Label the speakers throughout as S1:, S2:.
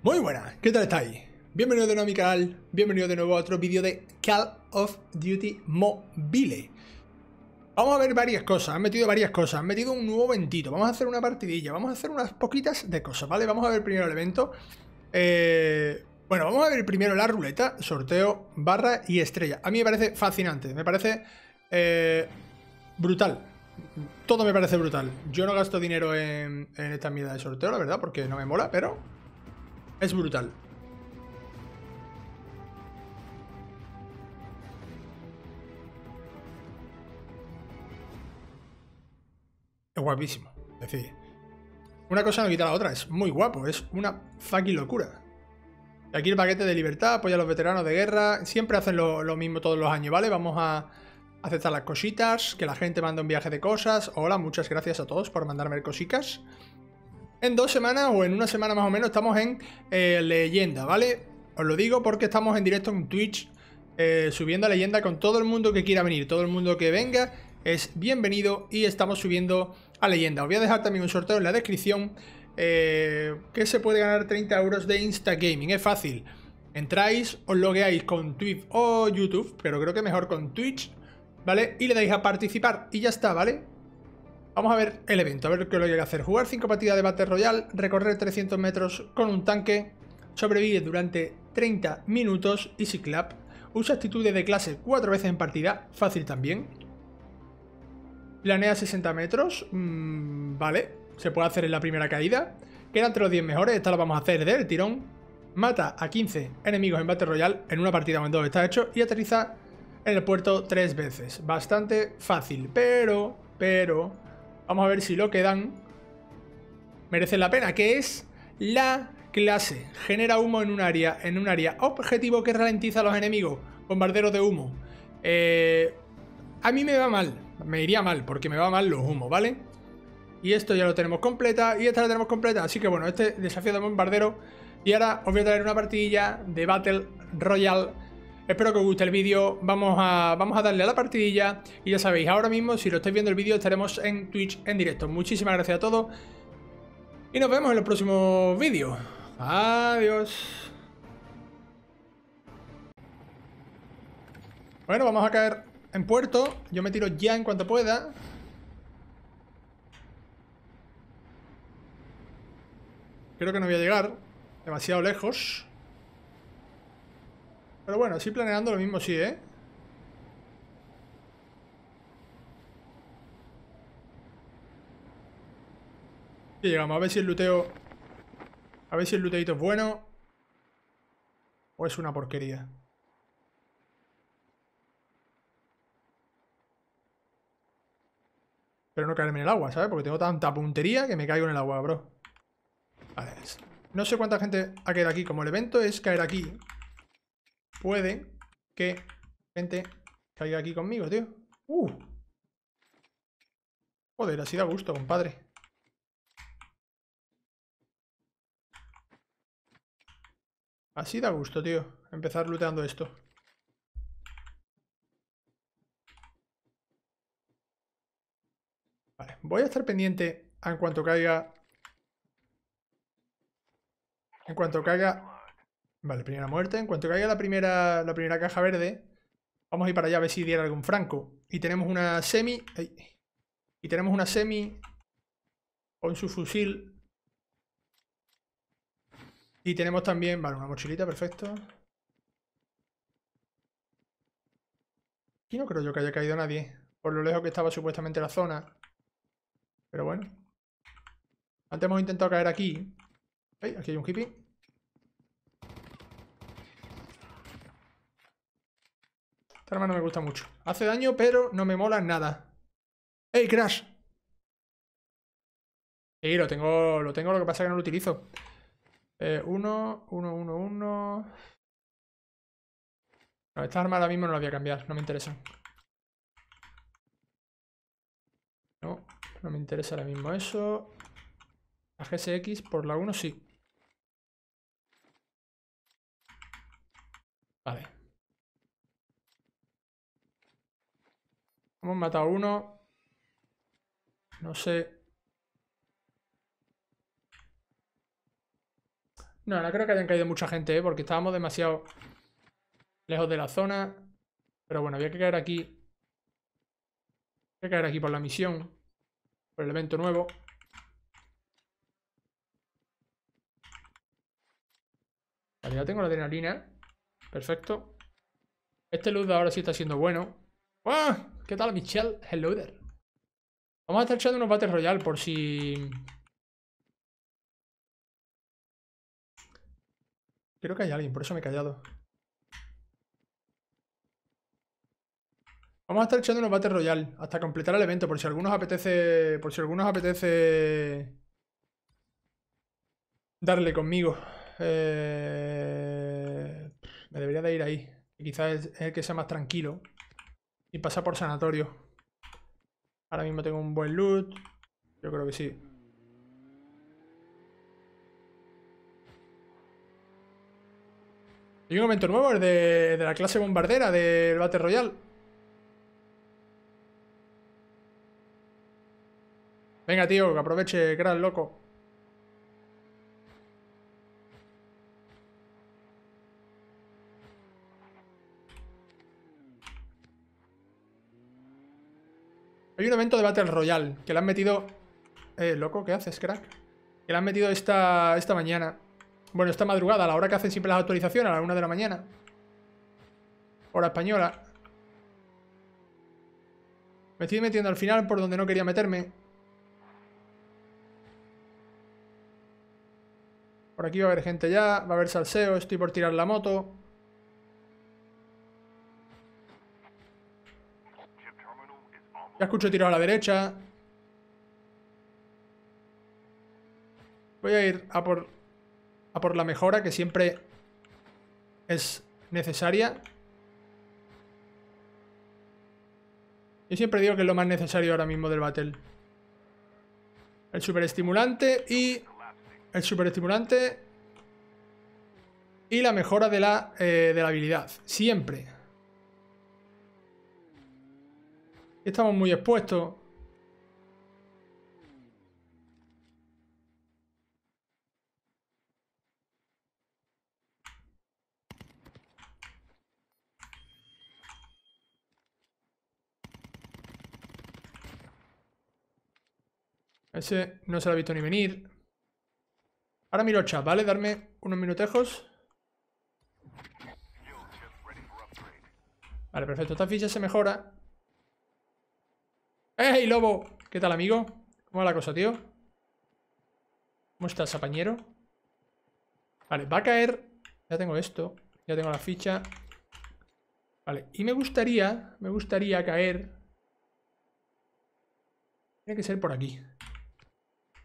S1: Muy buenas, ¿qué tal estáis? Bienvenido de nuevo a mi canal, bienvenido de nuevo a otro vídeo de Call of Duty Mobile. Vamos a ver varias cosas, han metido varias cosas, han metido un nuevo ventito, vamos a hacer una partidilla, vamos a hacer unas poquitas de cosas, ¿vale? Vamos a ver primero el evento. Eh, bueno, vamos a ver primero la ruleta, sorteo, barra y estrella. A mí me parece fascinante, me parece eh, brutal. Todo me parece brutal. Yo no gasto dinero en, en esta mierda de sorteo, la verdad, porque no me mola, pero es brutal. Es guapísimo. Es decir, una cosa no quita la otra. Es muy guapo. Es una fucking locura. Aquí el paquete de libertad, apoya a los veteranos de guerra. Siempre hacen lo, lo, mismo todos los años, ¿vale? Vamos a aceptar las cositas, que la gente manda un viaje de cosas. Hola, muchas gracias a todos por mandarme cositas. En dos semanas o en una semana más o menos estamos en eh, leyenda, ¿vale? Os lo digo porque estamos en directo en Twitch eh, subiendo a leyenda con todo el mundo que quiera venir, todo el mundo que venga es bienvenido y estamos subiendo a leyenda. Os voy a dejar también un sorteo en la descripción eh, que se puede ganar 30 euros de Insta Gaming. Es fácil. Entráis, os logueáis con Twitch o YouTube, pero creo que mejor con Twitch, ¿vale? Y le dais a participar y ya está, ¿vale? Vamos a ver el evento, a ver qué lo llega a hacer. Jugar 5 partidas de Battle Royale, recorrer 300 metros con un tanque, sobrevive durante 30 minutos, Easy Clap, usa actitudes de clase 4 veces en partida, fácil también. Planea 60 metros, mm, vale, se puede hacer en la primera caída. Queda entre los 10 mejores, esta la vamos a hacer del tirón. Mata a 15 enemigos en Battle Royale en una partida o en dos está hecho y aterriza en el puerto 3 veces. Bastante fácil, pero, pero, Vamos a ver si lo que dan merece la pena, que es la clase. Genera humo en un área, en un área objetivo que ralentiza a los enemigos. Bombardero de humo. Eh, a mí me va mal, me iría mal, porque me va mal los humos, ¿vale? Y esto ya lo tenemos completa, y esta la tenemos completa. Así que bueno, este desafío de bombardero. Y ahora os voy a traer una partidilla de Battle Royale Espero que os guste el vídeo, vamos a, vamos a darle a la partidilla y ya sabéis, ahora mismo si lo estáis viendo el vídeo estaremos en Twitch en directo. Muchísimas gracias a todos y nos vemos en los próximos vídeos. Adiós. Bueno, vamos a caer en puerto. Yo me tiro ya en cuanto pueda. Creo que no voy a llegar demasiado lejos. Pero bueno, estoy planeando lo mismo sí, ¿eh? Y llegamos, a ver si el luteo... A ver si el luteito es bueno. O es una porquería. Pero no caerme en el agua, ¿sabes? Porque tengo tanta puntería que me caigo en el agua, bro. Vale. No sé cuánta gente ha quedado aquí. Como el evento es caer aquí, puede que gente caiga aquí conmigo, tío. ¡Uh! Joder, así da gusto, compadre. Así da gusto, tío. Empezar looteando esto. Vale, voy a estar pendiente en cuanto caiga... En cuanto caiga Vale, primera muerte. En cuanto caiga la primera, la primera caja verde, vamos a ir para allá a ver si diera algún franco. Y tenemos una semi... y tenemos una semi con su fusil. Y tenemos también... Vale, una mochilita, perfecto. Aquí no creo yo que haya caído nadie. Por lo lejos que estaba supuestamente la zona. Pero bueno. Antes hemos intentado caer aquí. aquí hay un hippie. Esta arma no me gusta mucho. Hace daño, pero no me mola nada. ¡Ey, Crash! Sí, lo tengo, lo tengo, lo que pasa es que no lo utilizo. Eh, uno, uno, uno, uno... No, esta arma ahora mismo no la voy a cambiar, no me interesa. No, no me interesa ahora mismo eso. La GSX por la 1 sí. Vale. Hemos matado uno. No sé. No, no creo que hayan caído mucha gente, ¿eh? porque estábamos demasiado lejos de la zona. Pero bueno, había que caer aquí. Había que caer aquí por la misión. Por el evento nuevo. Vale, ya tengo la adrenalina. Perfecto. Este luz ahora sí está siendo bueno. ¡Ah! ¿Qué tal, Michelle? Hello there. Vamos a estar echando unos Battle Royale por si... Creo que hay alguien, por eso me he callado. Vamos a estar echando unos Battle Royale hasta completar el evento, por si algunos apetece... Por si algunos apetece... Darle conmigo. Eh, me debería de ir ahí. Quizás es el que sea más tranquilo. Y pasar por sanatorio. Ahora mismo tengo un buen loot. Yo creo que sí. Y un momento nuevo, el de, de la clase bombardera del Battle Royale. Venga, tío, que aproveche, gran loco. Hay un evento de Battle Royale que le han metido... Eh, loco, ¿qué haces, crack? Que le han metido esta, esta mañana. Bueno, esta madrugada, a la hora que hacen siempre las actualizaciones, a la una de la mañana. Hora española. Me estoy metiendo al final por donde no quería meterme. Por aquí va a haber gente ya, va a haber salseo, estoy por tirar la moto. Ya escucho tiro a la derecha. Voy a ir a por, a por la mejora que siempre es necesaria. Yo siempre digo que es lo más necesario ahora mismo del battle. El superestimulante y... El superestimulante... Y la mejora de la, eh, de la habilidad. Siempre. Estamos muy expuestos. Ese no se lo ha visto ni venir. Ahora miro el chat, ¿vale? Darme unos minutejos. Vale, perfecto. Esta ficha se mejora ¡Ey, lobo! ¿Qué tal, amigo? ¿Cómo va la cosa, tío? ¿Cómo estás, apañero? Vale, va a caer... Ya tengo esto. Ya tengo la ficha. Vale, y me gustaría... Me gustaría caer... Tiene que ser por aquí.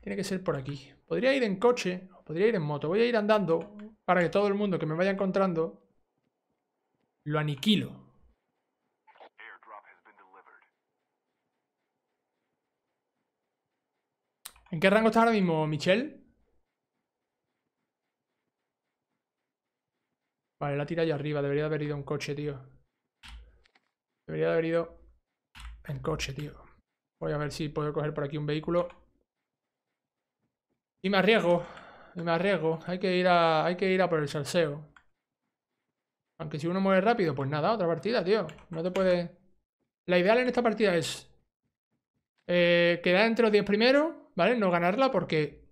S1: Tiene que ser por aquí. Podría ir en coche podría ir en moto. Voy a ir andando para que todo el mundo que me vaya encontrando lo aniquilo. ¿En qué rango estás ahora mismo, Michelle? Vale, la tira allá arriba. Debería haber ido en coche, tío. Debería haber ido en coche, tío. Voy a ver si puedo coger por aquí un vehículo. Y me arriesgo. Y me arriesgo. Hay que ir a, hay que ir a por el salseo. Aunque si uno muere rápido, pues nada, otra partida, tío. No te puede... La ideal en esta partida es... Eh, quedar entre los 10 primeros ¿vale? No ganarla porque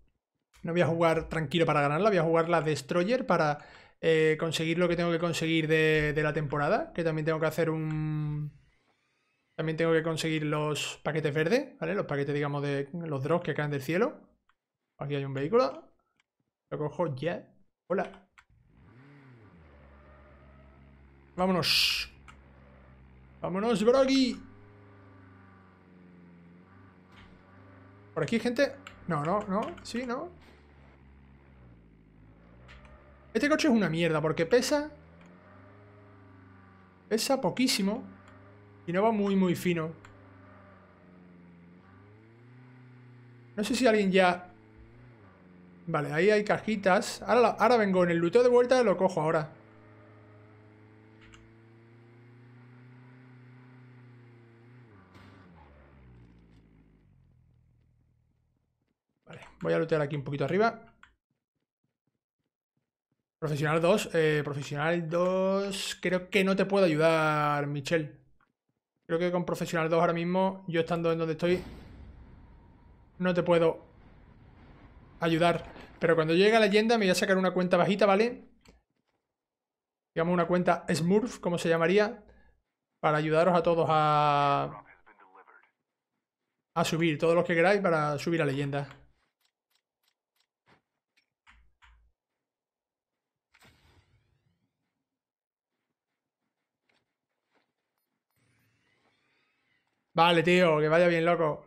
S1: no voy a jugar tranquilo para ganarla, voy a jugar la Destroyer para eh, conseguir lo que tengo que conseguir de, la temporada, que también tengo que hacer un... También tengo que conseguir los paquetes verdes, ¿vale? Los paquetes, digamos, de los drops que caen del cielo. Aquí hay un vehículo. Lo cojo ya. Hola. Vámonos. Vámonos, Broggy. ¿Por aquí, gente? No, no, no. ¿Sí, no? Este coche es una mierda porque pesa... Pesa poquísimo. Y no va muy, muy fino. No sé si alguien ya... Vale, ahí hay cajitas. Ahora, ahora vengo en el luteo de vuelta y lo cojo ahora. Voy a lootear aquí un poquito arriba. Profesional 2. Eh, profesional 2. Creo que no te puedo ayudar, Michelle. Creo que con Profesional 2 ahora mismo, yo estando en donde estoy, no te puedo ayudar. Pero cuando llegue a leyenda me voy a sacar una cuenta bajita, ¿vale? Digamos una cuenta Smurf, como se llamaría, para ayudaros a todos a... A subir, todos los que queráis para subir a leyenda. Vale, tío, que vaya bien, loco.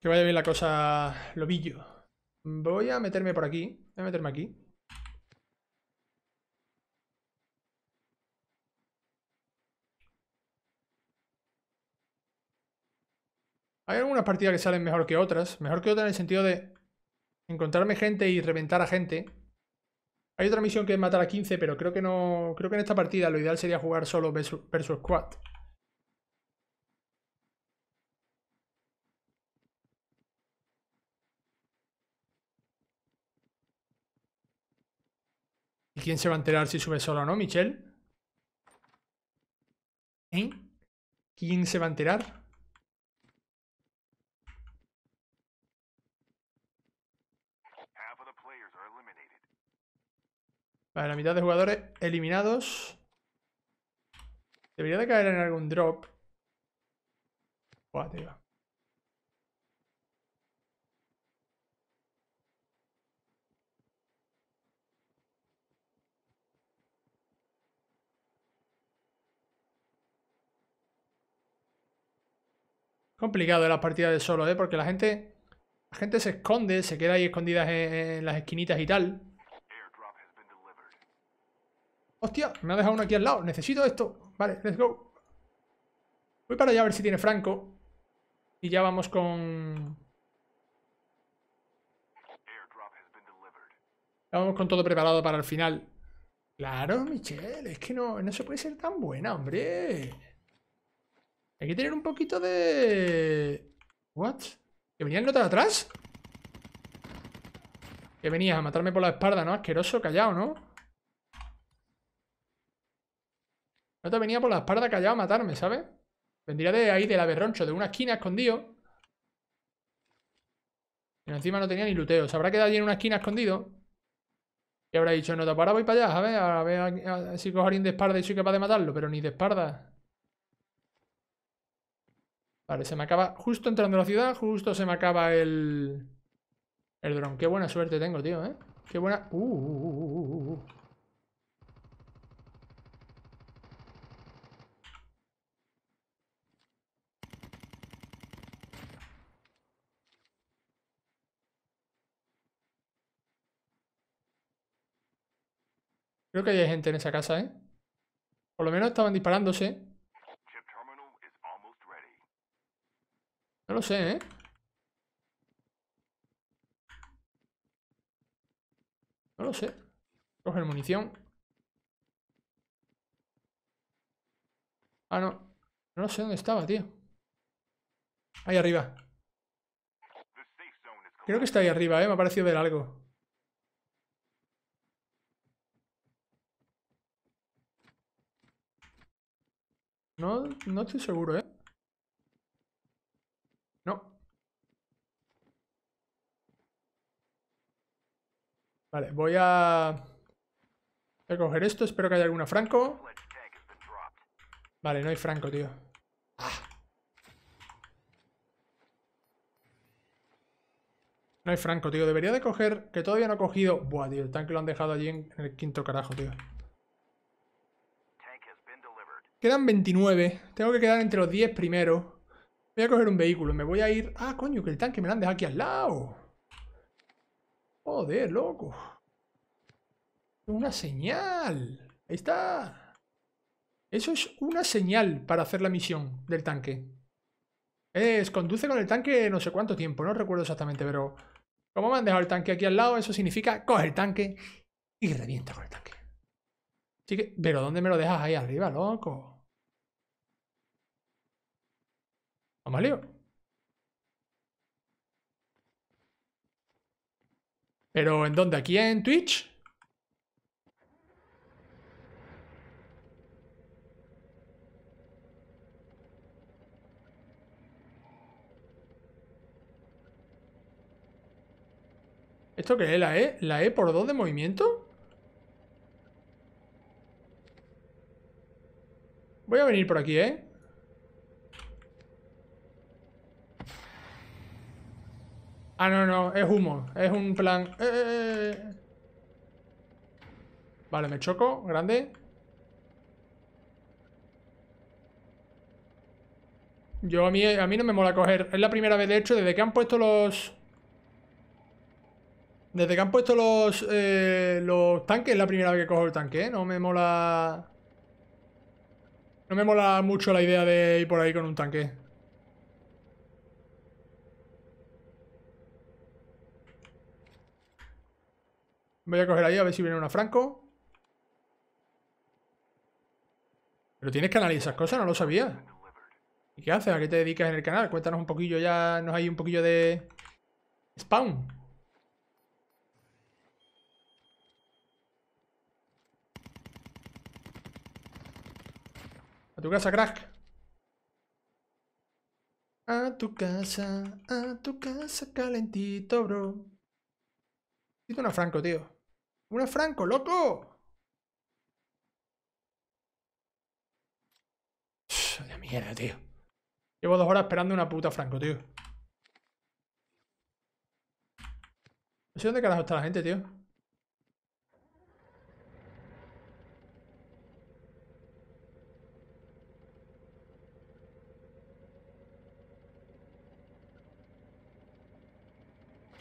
S1: Que vaya bien la cosa, lobillo. Voy a meterme por aquí. Voy a meterme aquí. Hay algunas partidas que salen mejor que otras. Mejor que otras en el sentido de encontrarme gente y reventar a gente. Hay otra misión que es matar a 15, pero creo que no. Creo que en esta partida lo ideal sería jugar solo versus, versus squad. ¿Quién se va a enterar si sube solo o no, Michelle? ¿Quién se va a enterar? Vale, la mitad de jugadores eliminados. Debería de caer en algún drop. Buah, Complicado eh, las partidas de solo, ¿eh? Porque la gente, la gente se esconde, se queda ahí escondidas en, las esquinitas y tal. Hostia, me ha dejado uno aquí al lado. Necesito esto. Vale, let's go. Voy para allá a ver si tiene Franco. Y ya vamos con... Ya vamos con todo preparado para el final. Claro, Michelle, es que no, no se puede ser tan buena, hombre. Hay que tener un poquito de... ¿What? ¿Que venían nota de atrás? Que venías a matarme por la espalda, ¿no? Asqueroso, callado, ¿no? No te venía por la espalda callado a matarme, ¿sabes? Vendría de ahí, del aberroncho, de una esquina escondido. Y encima no tenía ni luteo. Se habrá quedado allí en una esquina escondido. Y habrá dicho, no, te para voy para allá, a a ver, si cojo a alguien de espalda y soy capaz de matarlo, pero ni de espalda. Vale, se me acaba... Justo entrando a la ciudad, justo se me acaba el... El dron. Qué buena suerte tengo, tío, ¿eh? Qué buena... Uh, uh, uh, Creo que hay gente en esa casa, ¿eh? Por lo menos estaban disparándose. No lo sé, ¿eh? No lo sé. Coger munición. Ah, no. No lo sé dónde estaba, tío. Ahí arriba. Creo que está ahí arriba, ¿eh? Me ha parecido ver algo. No, no estoy seguro, ¿eh? Vale, voy a... Voy a coger esto, espero que haya alguna franco. Vale, no hay franco, tío. No hay franco, tío. Debería de coger... Que todavía no ha cogido... Buah, tío. El tanque lo han dejado allí en, en el quinto carajo, tío. Quedan 29. Tengo que quedar entre los 10 primero. Voy a coger un vehículo. Me voy a ir... Ah, coño, que el tanque me lo han dejado aquí al lado. Joder, loco. Una señal. Ahí está. Eso es una señal para hacer la misión del tanque. Es, conduce con el tanque no sé cuánto tiempo, no recuerdo exactamente, pero como me han dejado el tanque aquí al lado, eso significa coge el tanque y revienta con el tanque. Así que, pero ¿dónde me lo dejas ahí arriba, loco? Vamos, lío. ¿Pero en dónde? ¿Aquí en Twitch? ¿Esto qué es? ¿La E? ¿La E por 2 de movimiento? Voy a venir por aquí, ¿eh? Ah, no, no, es humo. Es un plan... Eh, eh, eh. Vale, me choco, grande. Yo a mí, no me mola coger. Es la primera vez, de hecho, desde que han puesto los... Desde que han puesto los, los tanques, es la primera vez que cojo el tanque, No me mola... No me mola mucho la idea de ir por ahí con un tanque. Voy a coger ahí a ver si viene una Franco. Pero tienes que analizar cosas, no lo sabía. ¿Y qué haces? ¿A qué te dedicas en el canal? Cuéntanos un poquillo ya, nos hay un poquillo de... Spawn. A tu casa, crack. A tu casa, a tu casa calentito, bro. Necesito una Franco, tío. ¡Una franco, loco! ¡Una mierda, tío. Llevo dos horas esperando una puta franco, tío. No sé dónde carajo está la gente, tío.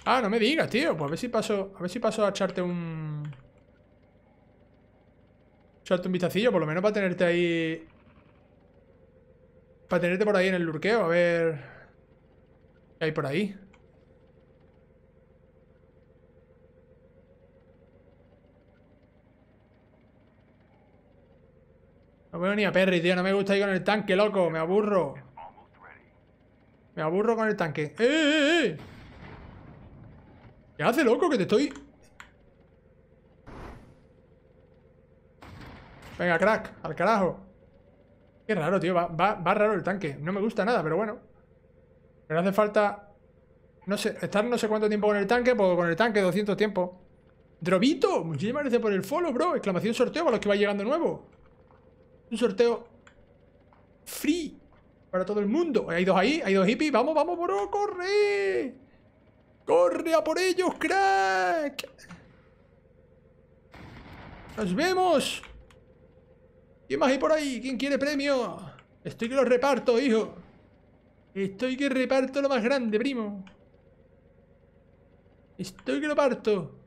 S1: Ah, no me digas, tío. Pues a ver si paso, a ver si paso a echarte un Echarte un vistacillo, por lo menos para tenerte ahí... Para tenerte por ahí en el lurqueo, a ver... ¿Qué hay por ahí? No veo ni a Perry, tío. No me gusta ir con el tanque, loco. Me aburro. Me aburro con el tanque. ¡Eh, eh, eh! eh! ¿Qué hace, loco? Que te estoy... Venga, crack, al carajo. Qué raro, tío. Va, raro el tanque. No me gusta nada, pero bueno. Pero hace falta... No sé, estar no sé cuánto tiempo con el tanque, puedo con el tanque 200 tiempo. Drobito, muchísimas gracias por el follow, bro. Exclamación sorteo para los que va llegando nuevo. Un sorteo free para todo el mundo. Hay dos ahí, hay dos hippies. Vamos, vamos, bro, corre. Corre a por ellos, crack. Nos vemos. ¿Quién más hay por ahí? ¿Quién quiere premio? Estoy que lo reparto, hijo. Estoy que reparto lo más grande, primo. Estoy que lo parto.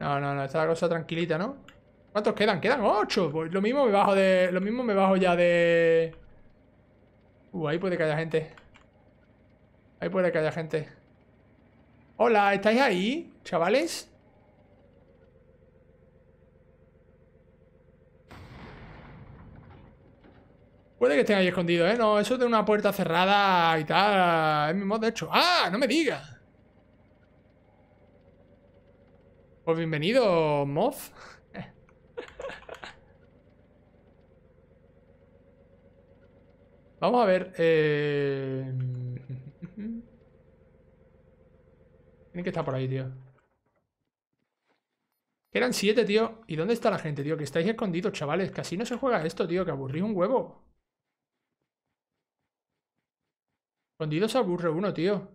S1: No, no, no, está la cosa tranquilita, ¿no? ¿Cuántos quedan? Quedan ocho. Pues lo mismo me bajo de. Lo mismo me bajo ya de. Uh, ahí puede que haya gente. Ahí puede que haya gente. Hola, ¿estáis ahí, chavales? Puede que estén ahí escondidos, ¿eh? No, eso de una puerta cerrada y tal. Es mi modo de hecho. ¡Ah! ¡No me diga. Pues bienvenido, mod. Vamos a ver. Eh, Tienen que estar por ahí, tío. Eran siete, tío. ¿Y dónde está la gente, tío? Que estáis escondidos, chavales. Casi no se juega esto, tío. Que aburrí un huevo. Escondido se aburre uno, tío.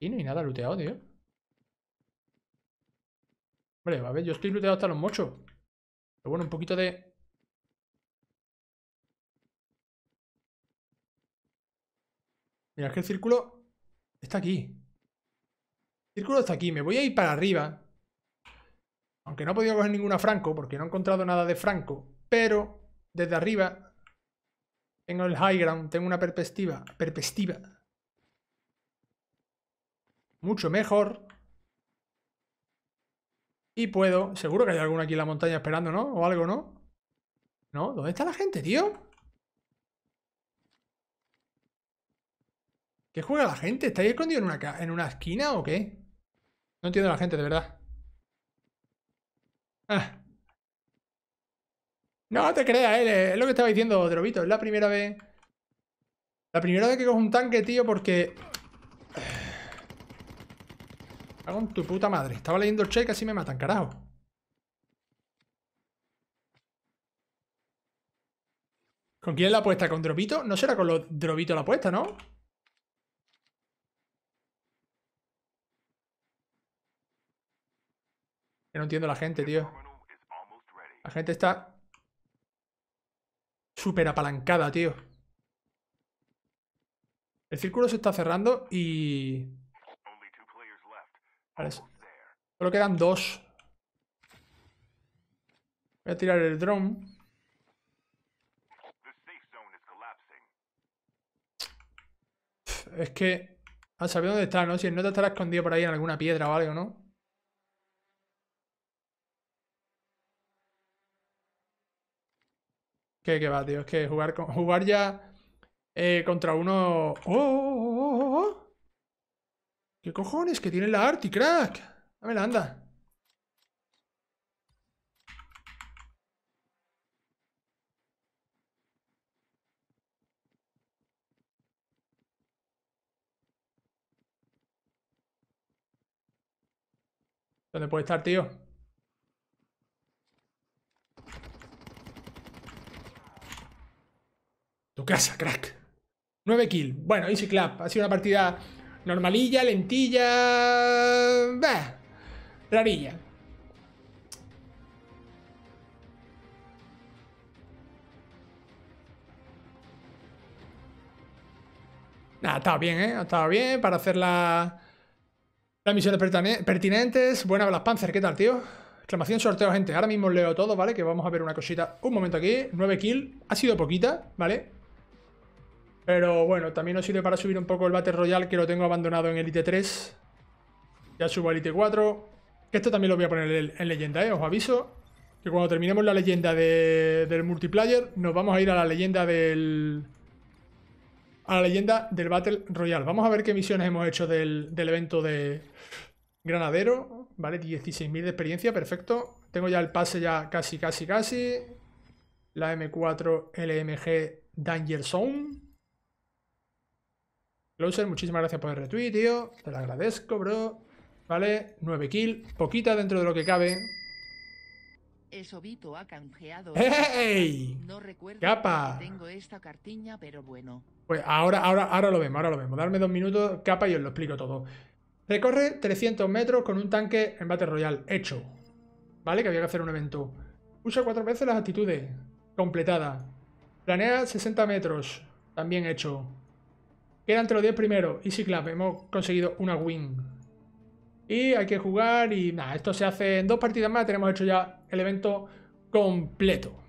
S1: Y no hay nada looteado, tío. Hombre, a ver, yo estoy looteado hasta los mochos. Pero bueno, un poquito de... Mira, es que el círculo está aquí. El círculo está aquí. Me voy a ir para arriba. Aunque no he podido coger ninguna Franco, porque no he encontrado nada de Franco. Pero desde arriba tengo el high ground, tengo una perspectiva. Perspectiva. Mucho mejor. Y puedo... Seguro que hay alguno aquí en la montaña esperando, ¿no? O algo, ¿no? ¿No? ¿Dónde está la gente, tío? ¿Qué juega la gente? ¿está escondido en una, en una esquina o qué? No entiendo la gente, de verdad. Ah. No te creas, eh, es lo que estaba diciendo, Drobito. Es la primera vez... La primera vez que cojo un tanque, tío, porque... Hago tu puta madre. Estaba leyendo el check, así me matan, carajo. ¿Con quién la apuesta? ¿Con Drobito? No será con los Drobito la apuesta, ¿no? no entiendo la gente, tío. La gente está súper apalancada, tío. El círculo se está cerrando y... solo quedan dos. Voy a tirar el drone. Es que... Ha ah, sabido dónde está, ¿no? Si el te estará escondido por ahí en alguna piedra o algo, ¿no? Que, que va, tío. Es que jugar, con, jugar ya eh, contra uno. ¡Oh oh, oh, ¡Oh, oh, qué cojones? Que tiene la Arti, crack. la, anda. ¿Dónde puede estar, tío? Tu casa, crack. 9 kill Bueno, Easy Clap. Ha sido una partida normalilla, lentilla... Bah, rarilla. Nada, ha bien, ¿eh? Ha bien para hacer la... las misiones pertinentes. Buenas las Panzer, ¿qué tal, tío? Exclamación, sorteo, gente. Ahora mismo leo todo, ¿vale? Que vamos a ver una cosita. Un momento aquí. 9 kill Ha sido poquita, ¿vale? Pero bueno, también nos sirve para subir un poco el Battle Royale que lo tengo abandonado en Elite 3. Ya subo al Elite 4. Que esto también lo voy a poner en leyenda, ¿eh? Os aviso que cuando terminemos la leyenda del multiplayer nos vamos a ir a la leyenda del... A la leyenda del Battle Royale. Vamos a ver qué misiones hemos hecho del, del evento de Granadero. Vale, 16.000 de experiencia, perfecto. Tengo ya el pase ya casi, casi, casi. La M4 LMG Danger Zone. Closer, muchísimas gracias por el retweet, tío. Te lo agradezco, bro. Vale, 9 kill. Poquita dentro de lo que cabe. ha canjeado. ¡Ey! capa. tengo esta cartiña, pero bueno. Pues ahora, ahora, ahora lo vemos, ahora lo vemos. Darme dos minutos, capa, y os lo explico todo. Recorre 300 metros con un tanque en Battle Royale. Hecho. ¿Vale? Que había que hacer un evento. Usa cuatro veces las actitudes. Completada. Planea 60 metros. También hecho. Quedan entre los 10 primeros. Easy claro hemos conseguido una win. Y hay que jugar y nada, esto se hace en dos partidas más. Tenemos hecho ya el evento completo.